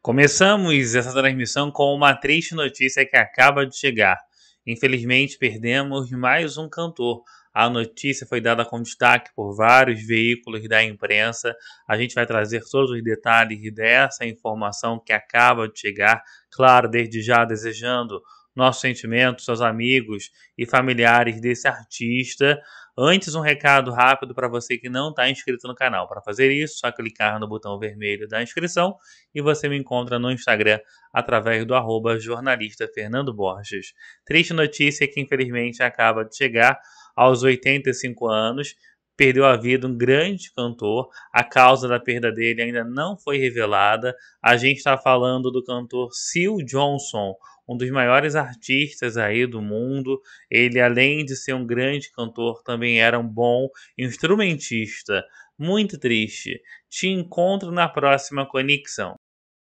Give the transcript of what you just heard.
Começamos essa transmissão com uma triste notícia que acaba de chegar. Infelizmente, perdemos mais um cantor. A notícia foi dada com destaque por vários veículos da imprensa. A gente vai trazer todos os detalhes dessa informação que acaba de chegar. Claro, desde já desejando nossos sentimentos aos amigos e familiares desse artista. Antes, um recado rápido para você que não está inscrito no canal. Para fazer isso, só clicar no botão vermelho da inscrição e você me encontra no Instagram através do arroba jornalista Fernando Borges. Triste notícia que infelizmente acaba de chegar aos 85 anos perdeu a vida um grande cantor. A causa da perda dele ainda não foi revelada. A gente está falando do cantor Sil Johnson, um dos maiores artistas aí do mundo. Ele, além de ser um grande cantor, também era um bom instrumentista. Muito triste. Te encontro na próxima conexão.